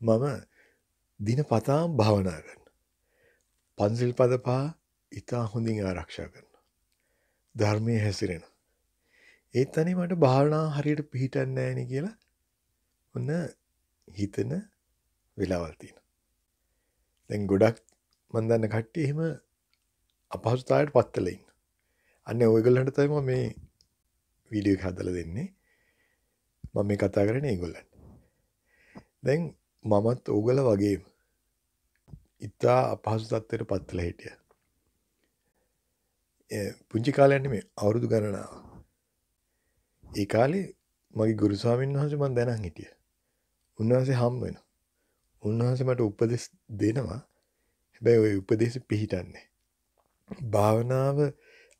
මම දිනපතාම භාවනා කරනවා. පන්සිල් පද පහ ඉතා හොඳින් ආරක්ෂා කරනවා. ධර්මයේ හැසිරෙනවා. ඒත් අනේ මට භාවනා හරියට පිහිටන්නේ නැහැ කියලා ඔන්න හිතන වෙලාවල් තියෙනවා. දැන් ගොඩක් මම දන්න කට්ටිය එහෙම අපහසුතාවයට පත් වෙලා ඉන්න. අන්නේ ඔයගොල්ලන්ට තමයි මම මේ වීඩියෝ එක හදලා දෙන්නේ. මම මේ කතා කරන්නේ ඒගොල්ලන්ට. දැන් මමත් ඕගල වගේම ඉතා අපහසු තත්වයට පත්වල හිටිය පුංචි කාලයන්න මේ අවුරුදු ගණනාව ඒ කාලේ මගේ ගුරුස්වාමීන් වහස මන් දැනම් හිටිය උන්වහන්සේ හම් වෙන උන්වහන්සේ මට උපදෙස් දෙනවා හැබැයි ඔය උපදේශ පිහිටන්නේ භාවනාව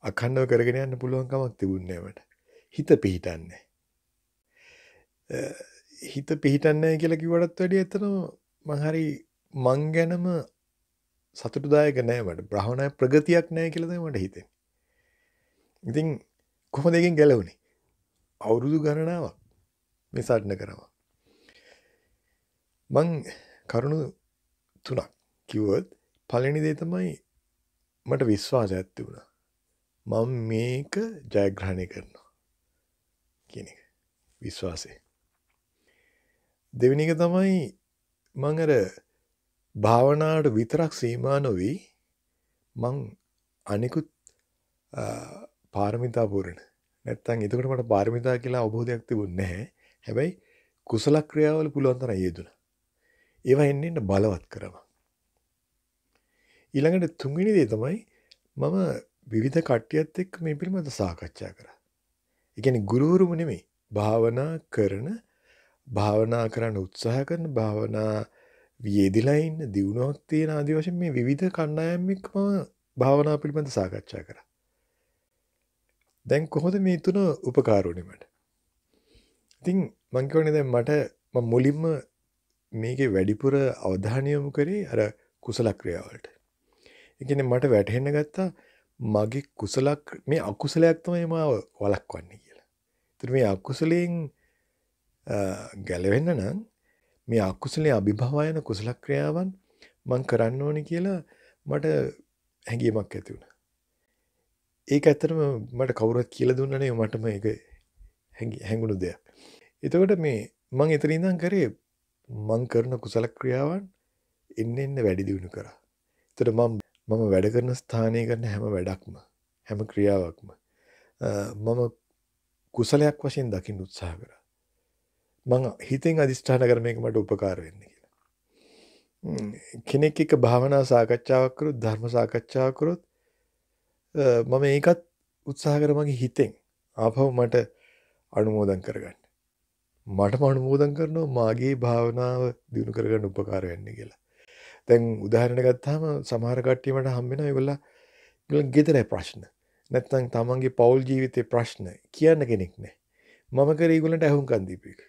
අකණ්ඩව කරගෙන යන්න පුළුවන්කමක් තිබුන්නේමට හිත පිහිටන්නේ හිත පිහිටන්නේ කියලා කිව්වටත් වැඩිය එතන මං හරි මං ගැනම සතුටුදායක නෑ මට බ්‍රහ්මණය ප්‍රගතියක් නෑ කියලා තමයි මට හිතෙන්නේ. ඉතින් කොහොමද එකෙන් ගැලවුනේ? අවුරුදු ගණනාවක් මේ සටන කරනවා. මං කරුණු තුනක් කිව්වොත් පළවෙනි දේ තමයි මට විශ්වාසයක් තිබුණා. මම මේක ජයග්‍රහණය කරනවා කියන එක. විශ්වාසය. දෙවිනික තමයි මංර භාවනාට විතරක් සීමා නොවී මං අනෙකුත් පාරමිතා පූරණ නැත්තන් එතකට මට පාරමිතා කියලා ඔබෝධයක් තිබුණ නැහැ හැබැයි කුසල ක්‍රියාවල පුළුවන් තරම් යෙදුණා. ඒවා එන්න එන්න බලවත් කරනවා. ඊළඟට තුන්වෙනි දේ තමයි මම විවිධ කට්ටියත් එක්ක මේ පිළිබඳව සාකච්ඡා කරා. ඒ කියන්නේ ගුරුවරුම නෙමෙයි භාවනා කරන භාවනා කරන්න උත්සාහ කරන භාවනා වියදිලා ඉන්න දියුණුවක් තියෙන ආදි වශයෙන් මේ විවිධ කණ්ඩායම් එක්ක මම භාවනා පිළිබඳ සාකච්ඡා කරා. දැන් කොහොමද මේ තුන උපකාරුණේ මට? ඉතින් මං කියවනේ දැන් මට මම මුලින්ම මේකේ වැඩිපුර අවධානය යොමු කරේ අර කුසල ක්‍රියාවලට. ඒ කියන්නේ මට වැටහෙන්න ගත්තා මගේ කුසලක් මේ අකුසලයක් තමයි මාව වළක්වන්නේ කියලා. ඒතර මේ අකුසලයෙන් ගැලවෙන්න නම් මේ අකුසලයේ අභිභවයන කුසල ක්‍රියාවන් මම කරන්න ඕනේ කියලා මට හැඟීමක් ඇති වුණා. ඒක ඇත්තටම මට කවුරුත් කියලා දුන්නා නේ මට මේක හැඟුණු දෙයක්. එතකොට මේ මම එතන ඉඳන් කරේ මම කරන කුසල ක්‍රියාවන් එන්න එන්න වැඩි දියුණු කරා. එතකොට මම මම වැඩ කරන ස්ථානයේ කරන හැම වැඩක්ම හැම ක්‍රියාවක්ම මම කුසලයක් වශයෙන් දකින්න උත්සාහ කරා. මං හිතෙන් අධිෂ්ඨාන කරන එක මට උපකාර වෙන්නේ කියලා. කෙනෙක් එක්ක භාවනා සාකච්ඡාවක් කරොත් ධර්ම සාකච්ඡාවක් කරොත් මම ඒකත් උත්සාහ කර මගේ හිතෙන් ආපහු මට අනුමෝදන් කරගන්න. මටම අනුමෝදන් කරනවා මාගේ භාවනාව දිනු කරගන්න උපකාර වෙන්නේ කියලා. දැන් උදාහරණ ගත්තාම සමහර කට්ටිය මට හම්බ වෙනවා ඒගොල්ලෝ ඒගොල්ලන් ගෙදරේ ප්‍රශ්න නැත්නම් තමන්ගේ පෞල් ජීවිතේ ප්‍රශ්න කියන්න කෙනෙක් නැහැ මම කරේ ඒගොල්ලන්ට අහුම්කම් දීපේක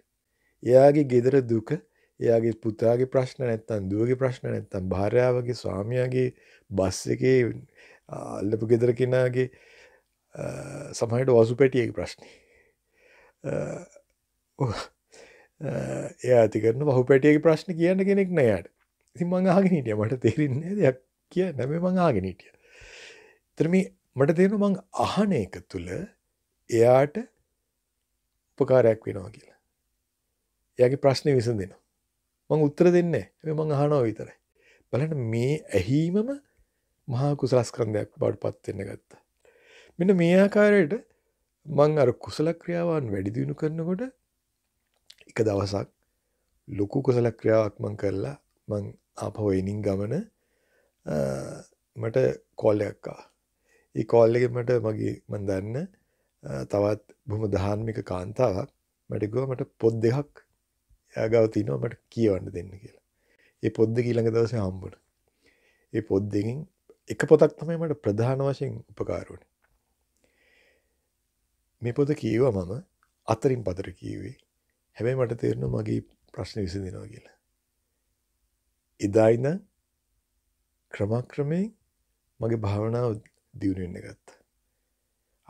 එයාගේ ගෙදර දුක එයාගේ පුතාගේ ප්‍රශ්න නැත්තන් දුවගේ ප්‍රශ්න නැත්තම් භාරයාවගේ ස්වාමයාගේ බස් එක අල්ලපු ගෙදර කෙනාගේ සමහට වසු පැටියගේ ප්‍රශ්නය එයා ඇතිකරන වහු පැටියගේ ප්‍රශ්න කියන්න කෙනෙක් නෑයට ඉතින් මං ආගෙන හිටිය මට තේරෙන්නේ දෙයක් කිය නැමේ මං ආගෙන හිටිය එතන මේ මට තේරෙනවා මං අහන එක තුල එයාට උපකාරයක් වෙනවා කියලා යගේ ප්‍රශ්නය විසඳෙන මං උත්තර දෙන්න මං අහනෝ විතරයි බලට මේ ඇහීමම මහා කුසලස්කරන්දයක් බඩ් පත්වෙන්න ගත්තා මෙන්න මේ ආකාරයට මං අර කුසල ක්‍රියාවන් වැඩිදිුණු කරනකොට එක දවසක් ලොකු කුසල ක්‍රියාවක් මං කරලා මං අපහෝ එනින් ගමන මට කොල්ලයක්කා ඒ කෝල්ල එක මට මගේ මන්දන්න තවත් බොහොම දහාන්මික කාන්තාවක් මටගුව මට පොද් දෙකක් ගව තිනවා මට කියවන්න දෙන්න කියලා. ඒ පොද්ද ඊළඟ දවසේ හම්බුණා. ඒ පොද්දකින් එක පොතක් තමයි මට ප්‍රධාන වශයෙන් උපකාර වුණේ. මේ පොත කියුවා මම අතරින් පතර කියුවේ. හැබැයි මට තේරෙනවා මගේ ප්‍රශ්න විසඳෙනවා කියලා. එදා ඉඳන් ක්‍රමක්‍රමයෙන් මගේ භාවනාව දියුණු වෙන්න ගත්තා.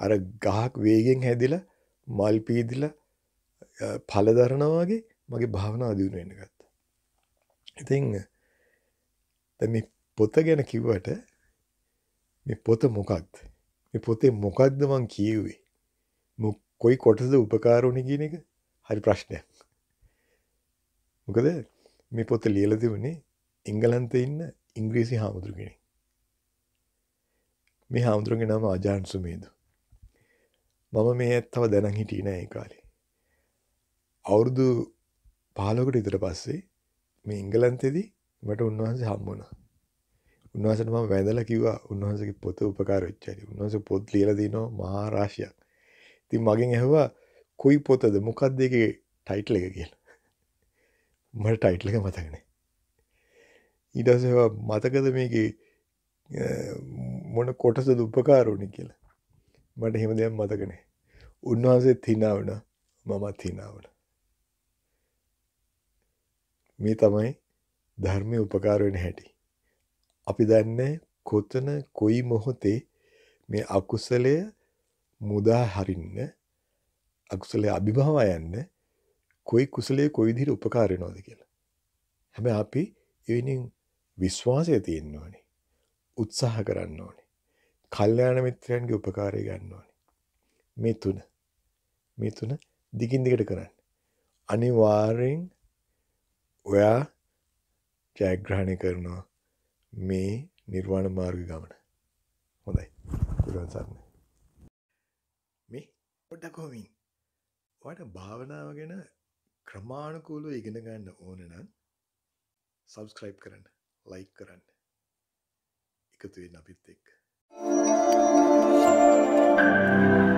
අර ගහක් වේගෙන් හැදිලා මල් පීදිලා පළදරනවා වගේ මගේ භාවනා දියුණු වෙන්න ගත්තා. ඉතින් දැන් මේ පොත ගැන කිව්වට මේ පොත මොකක්ද? මේ පොතේ මොකක්ද මං කියෙව්වේ? කොයි කොටසද උපකාර වුණේ කියන එක හරි ප්‍රශ්නයක්. මොකද මේ පොත ලියලා තිබුණේ එංගලන්තේ ඉන්න ඉංග්‍රීසි හාමුදුරු කෙනෙක්. මේ හාමුදුරුවන්ගේ නම අජාන් සුමේදු. මම මේ ඇත්තව දැනන් හිටියේ නෑ ඒ කාලේ. අවුරුදු පාලොකට ඉතර පස්සේ මේ ඉංගලන්තෙදී මට උන්වහන්සේ හම්බුණ උන්වහසට ම වැදල කිවා උන්වහසගේ පොත උපකාරච්චරි උන්වහස පොත් ලියලදී නො මහාරාශයක් ති මගින් ඇහවා කොයි පොතද මොකක්ද එක ටයිට්ල එක කියල මට ටයිට්ලක මතකනේ ඊටස මතකද මේක මොන කොටස දුපකාරුණි කියලා මට හෙම දෙයක් මතකනේ උන්වහන්සේ තිනාවන මමත් තිනාවන මේ තමයි ධර්මය උපකාර වෙන හැටි. අපි දන්නේ කොතන කොයි මොහොතේ මේ අකුසලය මුදා හරින්න අකුසලයේ අභිභවා යන්න කොයි කුසලයේ කොයි විදිහට උපකාර වෙනවද කියලා. හැබැයි අපි එවෙනින් විශ්වාසය තියෙන්න ඕනේ. උත්සාහ කරන්න ඕනේ. කල්යාණ මිත්‍රයන්ගේ උපකාරය ගන්න ඕනේ. මේ තුන. මේ තුන දිගින් දිගට කරන්න. අනිවාර්යෙන් ඔයා ජයග්‍රහණය කරනවා මේ නිර්වාණ මාර්ග ගමන හොඳයි පුරන්සරණ මේ පොඩ්ඩකොමින් වට භාවනාව ගැන ක්‍රමාණකූලව ඉගෙන ගන්න ඕන නම් සබස්ක්‍රයිබ් කරන්න ලයි කරන්න එකතුවෙන් අපිත් එක් Thank you.